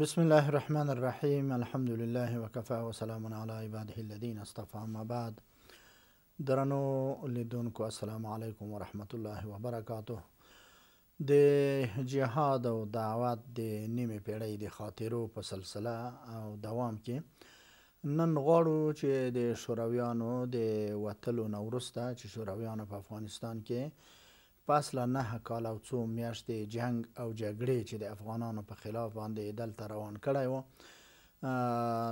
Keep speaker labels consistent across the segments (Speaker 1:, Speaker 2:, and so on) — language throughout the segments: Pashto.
Speaker 1: بسم الله الرحمن الرحیم الحمد لله وکفا وسلام علی عباده الذین اصطفى ما بعد درنو لیدونکو السلام علیکم ورحمت الله وبرکاته د جهاد او دعوت د نیمه پیړۍ د خاطرو په سلسله او دوام کې نن غواړو چې د شورویانو د وتلو نورسته چې شورویانو په افغانستان کې پس له نه کال او څو میاشتې جنگ او جګړې چې د افغانانو په خلاف باندې دلته روان کړی و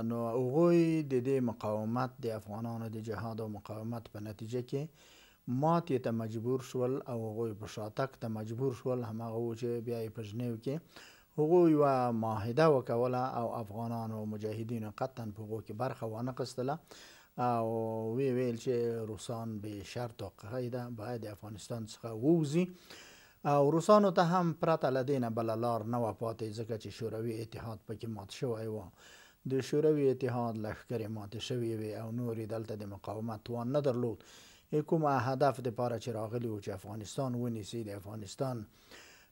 Speaker 1: نو هغوی د دې مقاومت د افغانانو د جهاد او مقاومت په نتیجه کې ماتې ته مجبور شول او هغوی په شاتک ته مجبور شول هماغه و چې بیا یې په ژنیو کې هغوی یوه معاهده وکوله او افغانانو مجاهدینو قطعا په هغو کې برخه وانه قستله او وی ویل چې روسان به شرط او قاعده باید افغانستان څخه ووزي او روسانو ته هم پرته لدینه بل لار نه و پاتې ځکه چې شوروي اتحاد پکې مات شوی و د شوروي اتحاد لښکرې مات شوی وي او نور دلته د مقاومت توان نه درلود کوم هدف د پاره چې راغلی و چې افغانستان ونیسي د افغانستان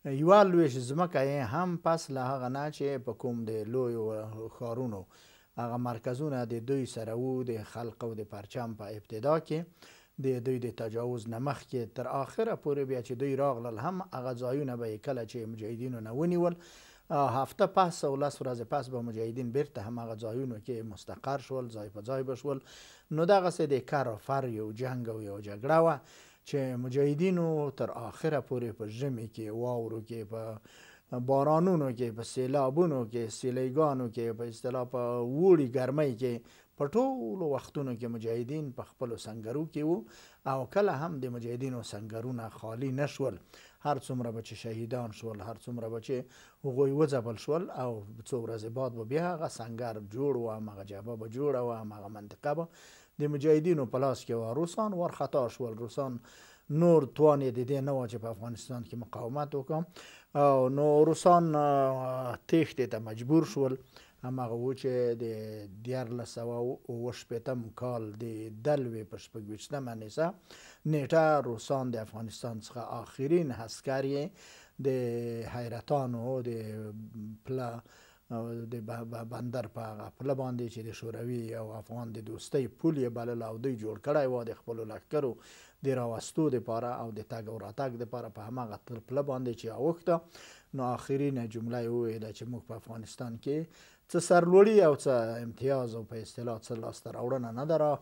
Speaker 1: یوه لویش ځمکه هم پس له هغه نه چې په کوم د لویو ښارونو هغه مرکزونه د دوی سره وو د خلق او د پرچم په ابتدا کې د دوی د تجاوز نمخ کې تر اخره پورې بیا چې دوی راغلل هم هغه ځایونه به کله چې مجاهدینو نه ونیول هفته پس او لس ورځې پس به مجاهدین بیرته همغه ځایونو کې مستقر شول ځای په ځای بشول نو دغسې د کار او فر یو جنګ او یو جګړه وه چې مجاهدینو تر آخره پورې په ژمي کې واورو کې په بارانونو کې په سیلابونو کې سیلېګانو کې په اصطلاح په وړي ګرمۍ کې په ټولو وختونو کې مجاهدین په خپل سنگرو کې وو او کله هم د مجاهدینو سنگرونه خالی نشول هر څومره بچ شهیدان شول هر څومره بچ هغوی وځبل شول او څو ورځې بعد به بیا هغه سنگر جوړ و هغه جبه به جوړه و هغه منطقه به د مجاهدینو په لاس کې وه روسان ورخطا شول روسان نور توان د دې نه واجب افغانستان کې مقاومت وکم او نو روسان تېښتې ته مجبور شول هماغه و چې د دیارلس سوه اووه شپېتم کال د دلوې په شپږویشتمه نیسه نیټه روسان د افغانستان څخه آخرین هسکر د حیرتانو د پله او د بندر په هغه پله باندې چې د شوروي او افغان د دوستۍ پول یې بلل او دوی جوړ کړی و د خپلو لښکرو د راوستو دپاره او د تګ او راتګ دپاره په هماغه تر پله باندې چې اوښته نو آخرینه جمله یې وویله چې موږ په افغانستان کې څه سرلوړي او څه امتیاز او په اصطلاح څه لاسته راوړنه نه ده را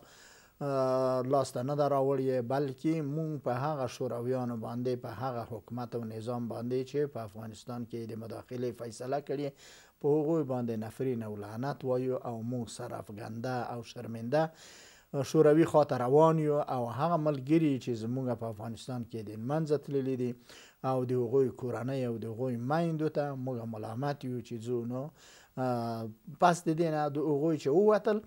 Speaker 1: لاسته نه راوړي بلکې مونږ په هغه شورویانو باندې په هغه حکومت او نظام باندې چې په افغانستان کې د مداخله فیصله کړې په هغوی باندې نفرین او لعنت وایو او موږ سرافګنده او شرمنده شوروي خواته روان یو او هغه ملګري چې زموږ په افغانستان کې د منځه تللی دي او د هغوی کورنۍ او د هغوی میندو ته موږ ملامت یو چې ځو نو پس د دې نه د هغوی چې ووتل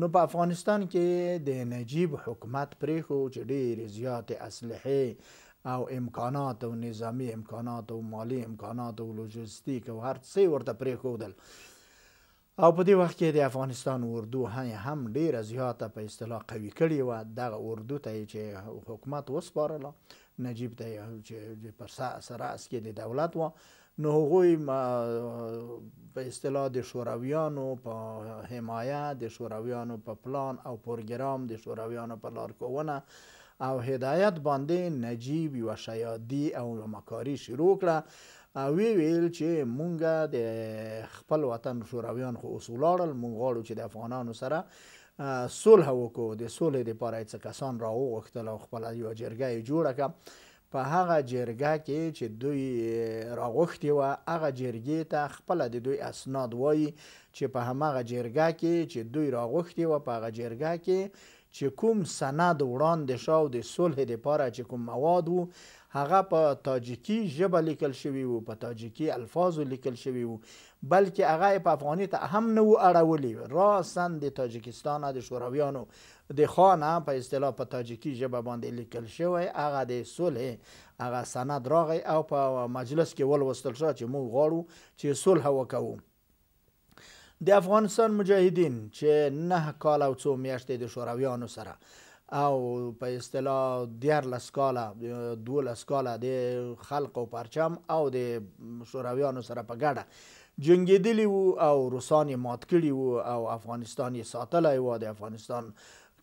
Speaker 1: نو په افغانستان کې د نجیب حکومت پرېښو چې ډېرې زیاتې اصلحې او امکانات او نظامی امکانات او مالی امکانات او لوجستیک او هر څه ورته پریښودل او په دې وخت کې د افغانستان اردو هم ډیره زیاته په اصطلاح قوي کړې وه دغه اردو ته یې چې حکومت وسپارله نجیب ته یې چې پر سرعس کې د دولت وه نو هغوی په اصطلاح د شورویانو په حمایه د شورویانو په پلان او پروګرام د شورویانو په لارښوونه او هدایت باندې نجیب یو شیادی او مکاری شروع کړه او وی ویل چې مونږه د خپل وطن شورویان خو اصولاړل مونږ غواړو چې د افغانانو سره صلح وکړو د صلح لپاره څه کسان راوغوښتل او خپل یو جرګه جوړه کړه په هغه جرګه کې چې دوی راغوښتي و هغه جرګې ته خپل د دوی اسناد وایي چې په همغه جرګه کې چې دوی راغوښتي و په هغه جرګه کې چې کوم سند وړاندې شاو د صلح لپاره چې کوم مواد وو هغه په تاجیکی ژبه لیکل شوی وو په تاجیکی الفاظو لیکل شوی وو بلکې هغه په افغاني ته هم نه و اړولی راسن د تاجکستان د شورویانو د خانه په اصطلاح په تاجیکی ژبه باندې لیکل شوی هغه د صلح هغه سند راغی او په مجلس کې ولوستل شو چې موږ غواړو چې صلح وکړو د افغانستان مجاهدین چې نه کال او څو میاشتې د شورویانو سره او په اصطلاح دیارلس کاله دولس کاله د خلق او پرچم او د شورویانو سره په ګډه جنګېدلي وو او روسان یې مات کړي وو او افغانستان یې ساتلی و د افغانستان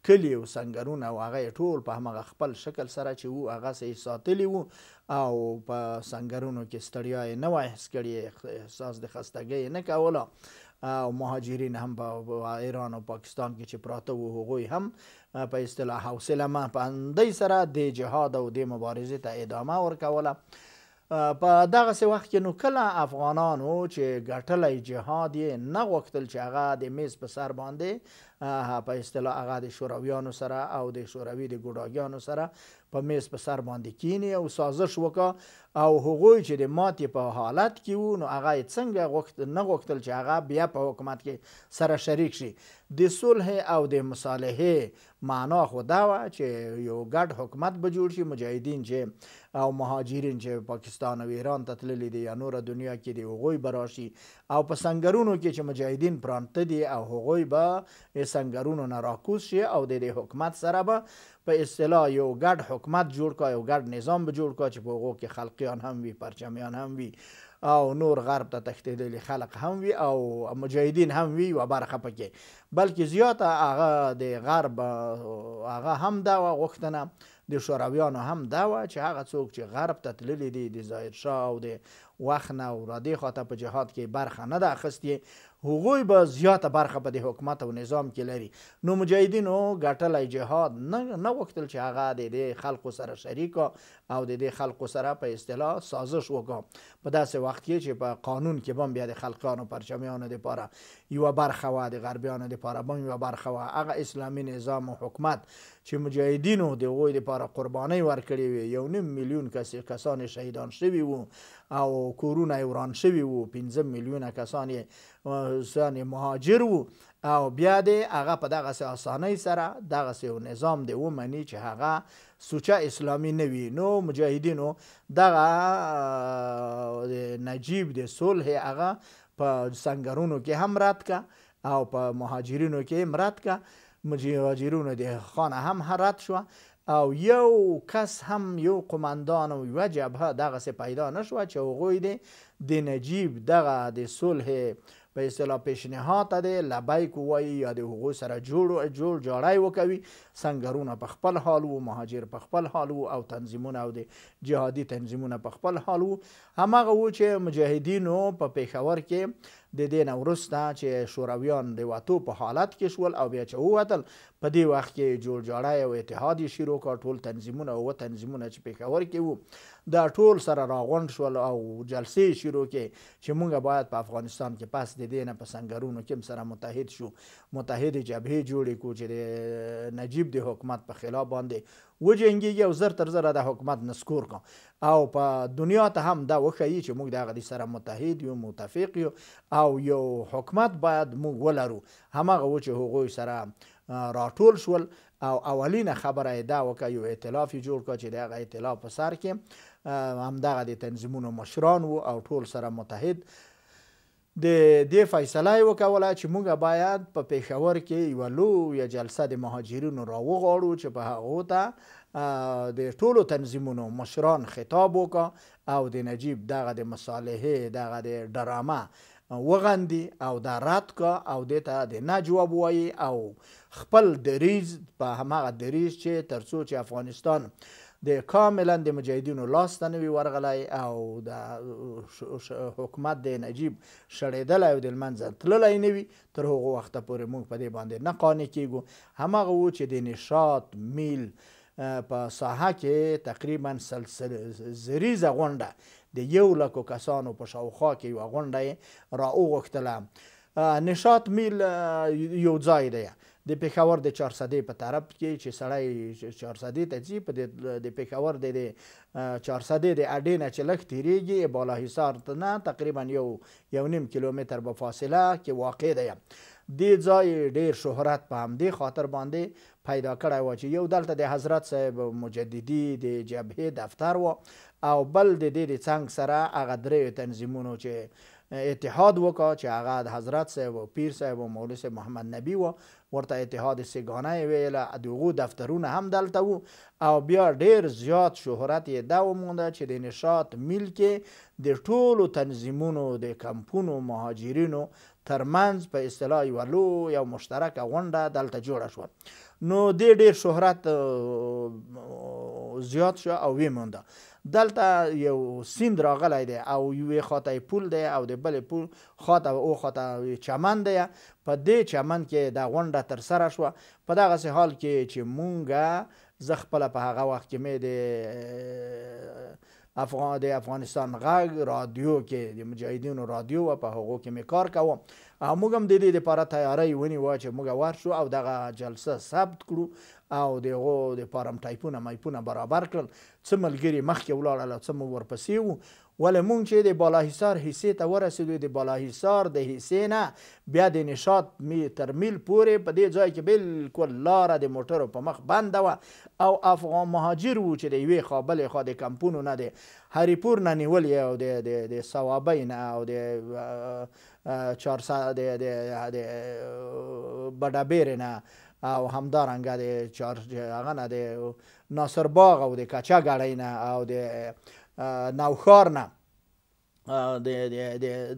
Speaker 1: کلی او سنگرونه او هغه ټول په همغه خپل شکل سره چې وو هغه سې ساتلی وو او په سنگرونو کې ستړیا نه وای حس کړي احساس د خستګۍ نه کوله او مهاجرین هم په ایران او پاکستان کې چې پراته وو هغوی هم په اصطلاح حوصله ما په اندې سره د جهاد او د مبارزې ته ادامه ورکوله په دغسې وخت کې نو کله افغانانو چې ګټلی جهاد یې نه غوښتل چې هغه د میز په سر باندې په اصطلاح هغه د شورویانو سره او د شوروي د ګوډاګیانو سره په میز په سر باندې کینی او سازش وکا او هغوی چې د ماتې په حالت کې وو نو هغه څنګه غوښت نه غوښتل چې هغه بیا په حکومت کې سره شریک شي د صلح او د مصالحه معنا خو دا و چې یو ګډ حکومت به جوړ شي مجاهدین چې او مهاجرین چې پاکستان او ایران ته تللی دي یا نور دنیا کې دی هغوی براشي او په سنگرونو کې چې مجاهدین پرانته دي او هغوی به سنگرونو نه راکوز شي او د حکومت سره به په اصطلاح یو ګډ حکومت حکومت جوړ کا یو ګډ نظام به جوړ کا چې په هغو کې خلقیان هم وي پرچمیان هم وي او نور غرب ته تښتېدلي خلق هم وي او مجاهدین هم وي یوه برخه پکې بلکې زیاته هغه د غرب هغه هم دا وه غوښتنه د شورویانو هم دا وه چې هغه څوک چې غرب ته تللی دي د ظاهرشاه او د وخت نه او رادې خواته په جهاد کې برخه نه ده اخیستې هغوی به زیاته برخه په د حکومت او نظام کې لري نو مجاهدینو ګټلی جهاد نه غوښتل چې هغه د دې خلکو سره شریک او د دې خلکو سره په اصطلاح سازش وکړه په داسې وخت کې چې په قانون کې بم بیا د خلکانو پرچمیانو دپاره یوه برخه وه د غربیانو دپاره بم یوه برخه وه هغه اسلامي نظام او حکومت چې مجاهدینو د غوی لپاره قرباني ورکړي وي یو نیم میلیون کسې کسان شهیدان شوي وو او کورونه وران شوي وو 15 میلیونه کسان سن مهاجر وو او بیا دې هغه په دغه اسانۍ سره دغه یو نظام دی ومني چې هغه سوچه اسلامی نه وي نو مجاهدینو دغه نجیب د صلح هغه په سنگرونو کې هم رد کا او په مهاجرینو کې هم رد کا مجاهرونو د خانه هم رد شو او یو کس هم یو قماندان او یو جبهه دغسې پیدا نشوه چې هغوی د د نجیب دغه د صلح په اصطلاح پیشنهاد ته د لبیک ووایي یا د هغو سره جوړ جوړ جاړی وکوي سنګرونه په خپل حال و مهاجر په خپل حال و او تنظیمونه او د جهادي تنظیمونه په خپل حال و هماغه و چې مجاهدینو په پیښور کې د دې نه وروسته چې شورویان د وتو په حالت کې شول او بیا چې ووتل په دې وخت کې جوړ جاړی او اتحاد یې شروع کړ ټول تنظیمونه او تنظیمونه چې پېښور کې وو دا ټول سره راغونډ شول او جلسې شروع کې چې موږ باید په افغانستان کې پس د دې نه په سنګرونو کې سره متحد شو متحد جبهې جوړې کړو چې د نجیب د حکومت په خلاف باندې وجنګیږي او زر تر زره د حکومت نسکور کو او په دنیا ته هم دا وښیي چې موږ د هغه سره متحد یو متفق یو او یو حکومت باید موږ ولرو همغه و چې هغوی سره راټول شول او اولینه خبره دا وکړه یو ائتلاف جوړ کړ چې د هغه ائتلاف په سر کې همدغه د تنظیمونو مشران وو او ټول سره متحد د دې فیصله وکوله چې موږ باید په پېښور کې یو لویه جلسه د مهاجرینو راوغواړو چې په هغو ته د ټولو تنظیمونو مشران خطاب وکړه او د نجیب دغه د مصالحې دغه د ډرامه وغندي او دا رد کا او دې ته د نه جواب وایي او خپل دریز په هماغه دریز چې ترڅو چې افغانستان د کاملا د مجاهدینو لاس ته نه وي ورغلی او د حکومت د نجیب شړېدلی او د لمنځه تللی نه وي تر هغو وخته پورې موږ په دې باندې نه قانع کیږو هماغه و چې د نشاط میل په ساحه کې تقریبا زریزه غونډه د یو لکو کسانو په شاوخوا کې یوه غونډه یې را وغوښتله نشاط میل یو ځای دی د پېښور د چارسدې په طرف کې چې سړی چارسدې ته ځي په د پېښور د چارسدې د اډې نه چې لږ تیریږي بالا حصار نه تقریبا یو یو نیم کیلومتر په فاصله کې واقع دی دې ځای ډېر شهرت په همدې خاطر باندې پیدا کړی و چې یو دلته د حضرت صاحب مجددي د جبهې دفتر و او بل د دې د څنګ سره هغه درې تنظیمونو چې اتحاد وکا چې هغه د حضرت صاحب او پیر صاحب او مولوی صاحب محمد نبی و ورته اتحاد سګانه ویل دغه دفترونه هم دلته وو او بیا ډیر زیات شهرت یې دا ومونده چې د نشاط میل کې د ټولو تنظیمونو د کمپونو مهاجرینو ترمنځ په اصطلاح یو لوی او مشترکه غونډه دلته جوړه شوه نو دې ډیر شهرت زیات شو او ویمونده دلته یو سیند راغلی دی او یوې خواته پول دی او د بلې پول خواته او خواته چمن دی په دې چمن کې دا غونډه ترسره شوه په دغسې حال کې چې مونږه زه خپله په هغه وخت کې مې د افغان د افغانستان غږ رادیو کې د مجاهدینو رادیو و په هغو کې مې کار کوم موږ هم د دې لپاره تیاری ونیوه چې موږ ورشو او دغه جلسه ثبت کړو او د هغو د فارم ټایپونه مایپونه برابر کړل څه ملګري مخکې ولاړل او څه مو ورپسې وو ولې موږ چې د بالاحصار حصې ته ورسېدو د بالاحصار د حصې نه بیا د نشاط می تر میل پورې په دې ځای کې بالکل لاره د موټرو په مخ بنده وه او افغان مهاجر وو چې د یوې خوا بلې خوا د کمپونو نه د هریپور نه نیولې او د د ثوابۍ نه او د چارسا د د بډابیر نه او همدارنګه د چارج هغه نه د ناصر باغ او د کچا ګړۍ نه او د نوښار نه د د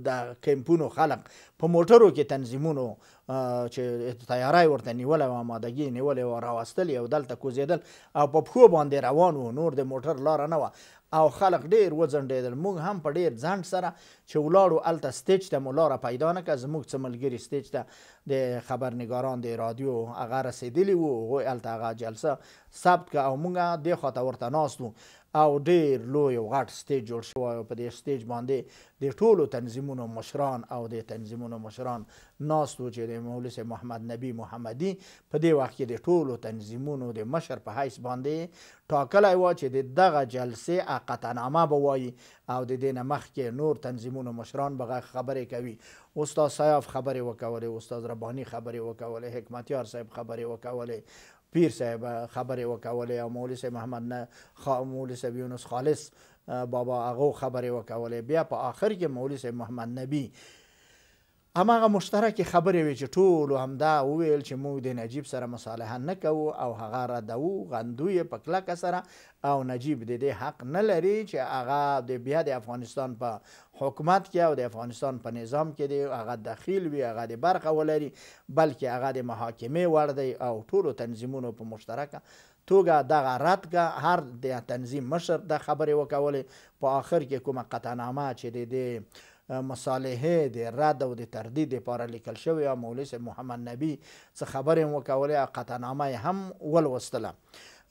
Speaker 1: د کمپونو خلق په موټرو کې تنظیمونو چې تیارای ورته نیولې و آمادګي نیولې و راوستل یو دلته کوزیدل او په پښو باندې روان و نور د موټر لار نه و او خلک ډیر وځنډېدل موږ هم په ډیر ځنډ سره چې ولاړو الته سټیج ته مو لاره پیدا نه کړه زموږ څه ملګري سټیج ته د خبرنګاران د رادیو هغه رسېدلي وو هغوی هلته هغه جلسه ثبت کړه او موږ دې خواته ورته ناست وو او ډیر لوی غټ سټیج جوړ شوی او په دې سټیج باندې د ټولو تنظیمونو مشران او د تنظیمونو مشران ناست و چې د مولس محمد نبی محمدي په دې وخت کې د ټولو تنظیمونو د مشر په حیث باندې ټاکلی و چې د دغه جلسې عقطنامه به وایي او د دې نه مخکې نور تنظیمونو مشران به خبرې کوي استاد سیاف خبرې وکولې استاد ربانی خبرې وکولې حکمتیار صاحب خبرې وکولې پیر صاحب خبرې وکولې او مولوي صاحب محمد نه مولوي صاحب یونس خالص بابا هغه خبرې وکولې بیا په آخر کې مولوي صاحب محمد نبی هماغه مشترک خبرې وي چې ټولو همدا وویل چې موږ د نجیب سره مصالحه نه کوو او هغه ردو غندو یې په کلکه سره او نجیب د دې حق نه لري چې هغه د بیا د افغانستان په حکومت کې او د افغانستان په نظام کې دی هغه دخیل وي هغه د برخه ولري بلکې هغه د محاکمې وړ دی او ټولو تنظیمونو په مشترکه توګه دغه راتګه هر د تنظیم مشر د خبرې وکولې په آخر کې کومه قطعنامه چې د مصالحې د رد او د تردید لپاره لیکل شوی او مولوی صاحب محمد نبی څه خبرې هم وکولې او قطعنامه یې هم ولوستله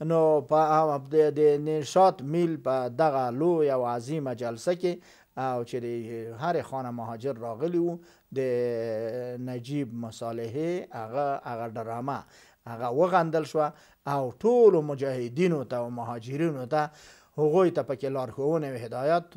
Speaker 1: نو په د نشاط میل په دغه لوی او عظیمه جلسه کې او چې هر خانه مهاجر راغلی وو د نجیب مصالحه هغه هغه ډرامه هغه وغندل شو او ټول مجاهدینو ته او مهاجرینو ته هغوی ته پکې لارښوونې او هدایات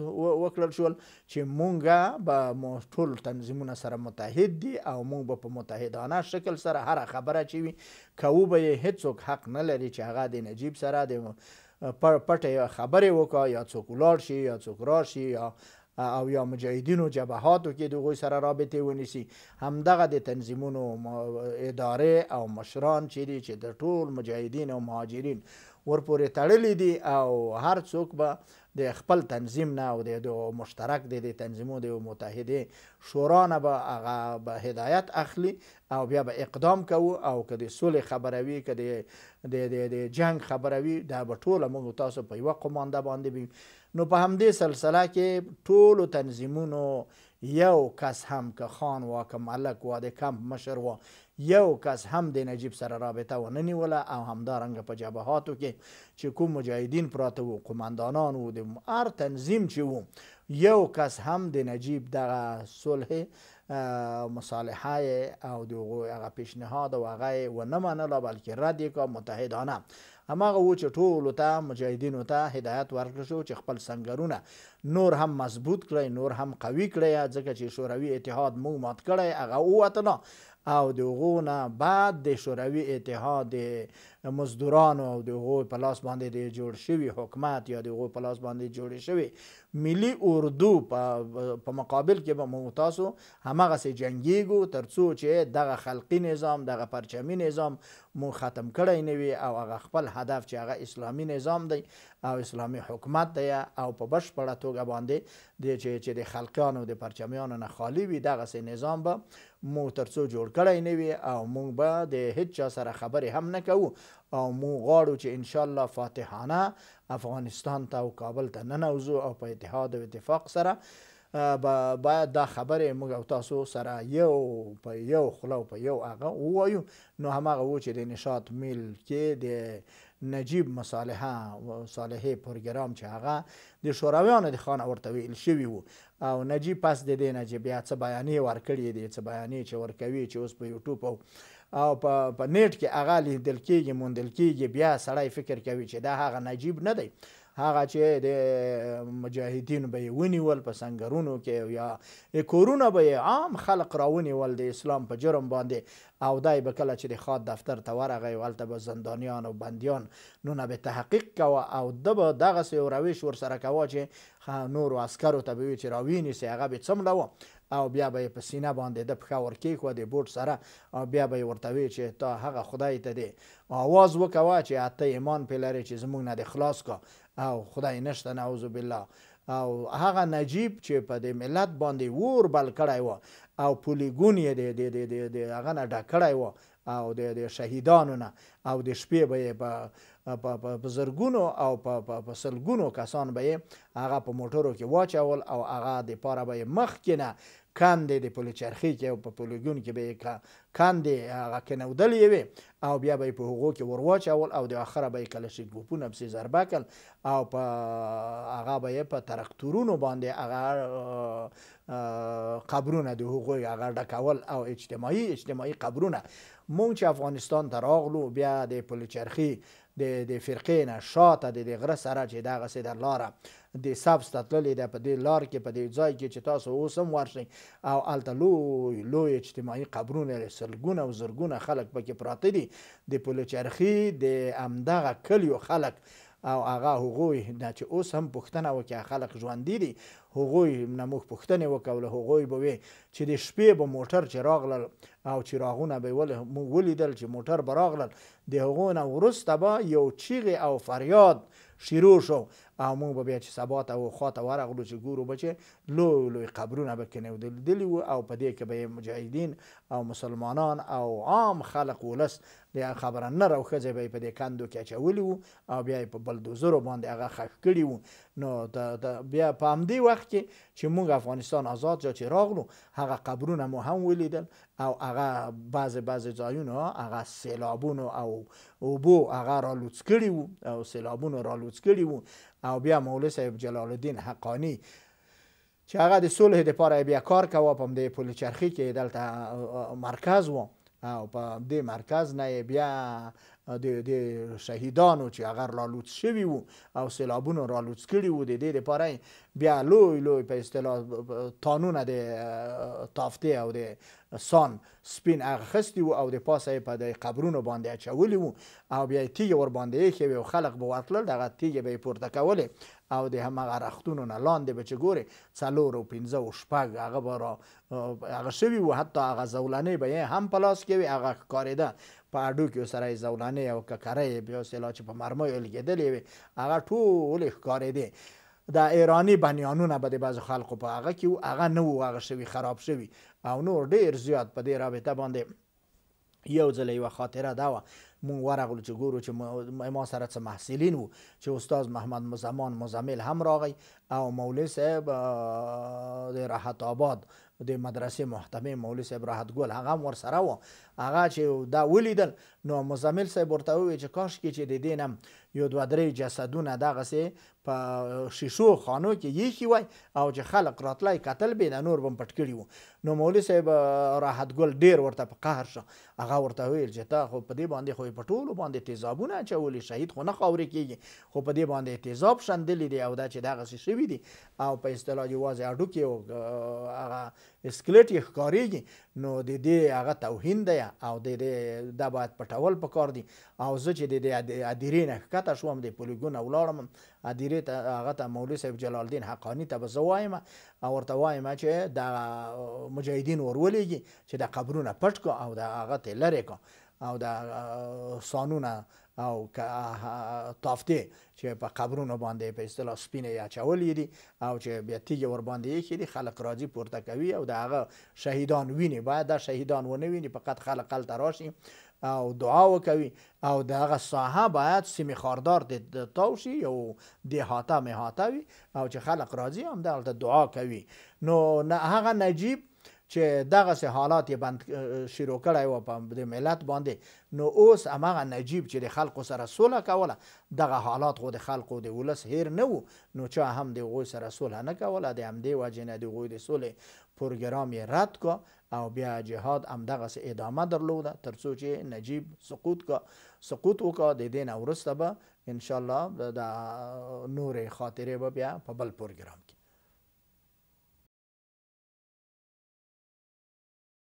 Speaker 1: وکړل شول چې مونږه به ټول تنظیمونه سره متحد دي او مونږ به په متحدانه شکل سره هر خبره چې وي کوو به یې هیڅوک حق نه لري چې هغه د نجیب سره د پټې خبرې وکړه یا څوک ولاړ شي یا څوک راشي یا او یا مجاهدینو جبهاتو کې د غوی سره رابطه ونیسي همدغه د تنظیمونو اداره او مشران چې دي چې د ټول مجاهدین او مهاجرین ورپورې تړلي دي او هر څوک به د خپل تنظیم نه او د مشترک د تنظیمو د متحدې شورا نه به هغه به هدایت اخلي او بیا به اقدام کوو او که د سولې خبره وي که د د جنگ خبره وي دا به ټوله موږ تاسو په یوه قمانده باندې بیم نو په همدې سلسله کې ټولو تنظیمونو یو کس هم که خان وا که ملک وا د کمپ مشر وا یو کس هم د نجیب سره رابطه و ننیوله او همدارنګه په جبهاتو کې چې کوم مجاهدین پراته وو قماندانان وو د هر تنظیم چې وو یو کس هم د نجیب دغه صلح مصالحه او د هغه پیشنهاد او هغه و نه منله بلکې رد یې کا متحدانه هماغه و چې ټولو ته مجاهدینو ته هدایت ورکړل شو چې خپل سنګرونه نور هم مضبوط کړئ نور هم قوي کړئ ځکه چې شوروي اتحاد موږ مات کړی هغه ووتله او د غونه بعد د شوروی اتحاد مزدورانو او د هغوی په لاس باندې د جوړ شوي حکومت یا د هغوی په لاس باندې جوړې شوي ملي اردو په مقابل کې به مو تاسو هماغسې جنګیږو تر څو چې دغه خلقي نظام دغه پرچمي نظام مو ختم کړی نه وي او هغه خپل هدف چې هغه اسلامي نظام دی او اسلامي حکومت دی او په بشپړه توګه باندې د چې د خلقیانو د پرچمیانو نه خالی وي دغسې نظام به مو ترڅو جوړ کړی نه وي او موږ به د هیڅ چا سره خبرې هم نه کوو او مو غواړو چې ان شاء الله فاتحانه افغانستان ته او کابل ته نه نوزو او په اتحاد او اتفاق سره با باید دا خبره موږ او تاسو سره یو په یو خلو په یو هغه وایو نو همغه و چې د نشاط میل کې د نجیب مصالحه صالحه پروګرام چې هغه د شورویانو د خان اورته ویل شوی وو او نجیب پس د دې نجیب بیا څه بیانې ورکړي دي څه بیانې چې ورکوي چې اوس په یوټیوب او او په په نیټ کې هغه لیدل کېږي موندل کېږي بیا سړی فکر کوي چې دا هغه نجیب نه دی هغه چې د مجاهدین به ونیول په سنگرونو کې یا کورونه به عام خلق راونیول د اسلام په جرم باندې او دای به کله چې د خاد دفتر ته ورغی ولته به زندانیان او بندیان نو نه به تحقیق کوه او د به دغسې یو روش ورسره کوه چې نورو عسکرو ته به وي چې راوینیسي هغه به څمله او بیا به په سینه باندې د پښه ورکی خو د بوت سره او بیا به ورته وی چې تا هغه خدای ته دی आवाज وکوا چې اته ایمان په لری چې زمونږ نه د خلاص کا او خدای نشته نعوذ بالله او هغه نجیب چې په دې ملت باندې ور بل کړای و او پولیګون یې د د د هغه نه ډکړای و او د د شهیدانو نه او د شپې به په په زرګونو او په په سلګونو کسان به هغه په موټرو کې واچول او هغه د پاره به مخ کې نه کم دی د پل چرخي کې او په پلوګون کې به یې کاندې هغه کېنودلې وې او بیا به یې په هغو کې ور واچول او د آخره به یې کلشي ګروپونه پسې ضربه کړل او په هغه به یې په ترکتورونو باندې هغه قبرونه د هغوی هغه ډکول او اجتماعي اجتماعي قبرونه مونږ چې افغانستان ته راغلو بیا د پلچرخي د د فرقې نه شاته د غره سره چې دغه سې در لاره د سبز تتللې ده په دې لار کې په دې ځای کې چې تاسو اوس هم ورشئ او هلته لوی لوی اجتماعي قبرونه سلګونه او زرګونه خلک پکې پراته دي د پلوچرخي د همدغه کلیو خلک او هغه هغوی نه چې اوس هم پوښتنه وکړي خلک ژوندي دي هغوی نه موږ پوښتنې وکولې هغوی به وې چې د شپې به موټر چې راغلل او چراغونه به موږ ولیدل چې موټر به راغلل د هغو نه وروسته به یو چیغې او فریاد شروع شو او موږ به بیا چې سبا ته او خواته ورغلو چې ګورو به چې لوی لوی قبرونه به کېنودلي وو او په دې کې به یې مجاهدین او مسلمانان او عام خلق ولس د خبره نر او ښځې به یې په دې کندو کې اچولي وو او بیا یې په بلدوزرو باندې هغه خښ کړي وو نو دا دا بیا په همدې وخت کې چې موږ افغانستان آزاد جا چې راغلو هغه قبرونه مو هم ولیدل او هغه بعض بعض ځایونه هغه سیلابونو او اوبو هغه را لوڅ کړي وو او سیلابونو را لوڅ کړي وو او بیا مولوی صاحب جلال الدین حقانی چې هغه د صلح لپاره بیا کار کوه په دې پل چرخي کې دلته مرکز و او په دې مرکز نه بیا د د شهیدانو چې هغه رالوت شوی وو او سیلابونو رالوت کړي وو د دې لپاره بیا لوی لوی په اصطلاح تانونه د تافته او د سان سپین هغه خستی وو او د پاسه په د قبرونو باندې اچولی وو او بیا تیګ ور باندې کې خلق به ورتل دغه تیګ به پورته کوله او د همغه رختونو نه لاندې به چې ګورې څلور او پنځه او شپږ هغه به را هغه شوي وو حتی هغه زولانې به یې هم په لاس کې وي هغه ښکارېده په اډو کې سره زولانې او ککرې بیا سلا چې په مرمیو لګېدلې وي هغه ټولې ښکارېدې د ایرانی بنیانونه به د بعض خلکو په هغه کې و هغه نه و هغه شوي خراب شوي او نور ډیر زیات په دې رابطه باندې یو ځل یوه خاطره ده وه مونږ ورغلو چې ګورو چې ما سره څه محصلین وو چې استاد محمد مزمان مزمل هم راغی او مولوی صاحب د راحت آباد د مدرسې محتمې مولوی صاحب راحت ګل هغه هم ورسره و هغه چې دا ولیدل نو مزمل صاحب ورته وویل چې کاش کې چې د دې نه یو دوه درې جسدونه دغسې په شیشو خانو کې یې وای او چې خلق راتلای قتل به نه نور بم پټ کړی وو نو مولوی صاحب راحت ګل ډیر ورته په قهر شو هغه ورته ویل چې تا خو په دې باندې خو په ټولو باندې تیزابونه چولې شهید خو نه خاورې کیږي خو په دې باندې تیزاب شندلې دی او دا چې دغه څه شوی دی او په اصطلاح یوازې اډو کې او هغه اسکلیټ یې ښکاریږي نو د دې هغه توهین دی او د دې دا باید پټول پکار دی او زه چې د دې ادیرې نه ښکته شوم د پولیګون ولاړم ادیرې وزیر ته هغه ته مولوي صاحب جلال الدین حقانی ته به زه وایم او ورته وایم چې د مجاهدین ورولېږي چې د قبرونه پټ کو او د هغه ته لرې کو او د سانونه او تافته چې په قبرونو باندې په اصطلاح سپینه یا چولې دي او چې بیا تیږه ور باندې یې کړي خلک راځي پورته کوي او د هغه شهیدان ویني باید دا شهیدان ونه ویني فقط خلک هلته راشي او دعا وکوي او د هغه ساحه باید سیمه خاردار د تاوشي یو دهاته مهاته وي او چې خلق راځي هم دلته دعا کوي نو نه هغه نجیب چې دغه سه حالات یې بند شروع کړای و په د ملت باندې نو اوس هغه نجیب چې د خلکو سره سوله کوله دغه حالات خو د خلکو د ولس هیر نه وو نو چا هم د غوی سره سوله نه کوله د همدې وجې نه د غوی د سولې پروګرام یې رد کو او بیا جهاد هم دغه سه ادامه درلوده ترڅو چې نجیب سقوط کا سقوط وکړه د دین اورسته به ان شاء الله د نور خاطره به بیا په بل پروګرام کې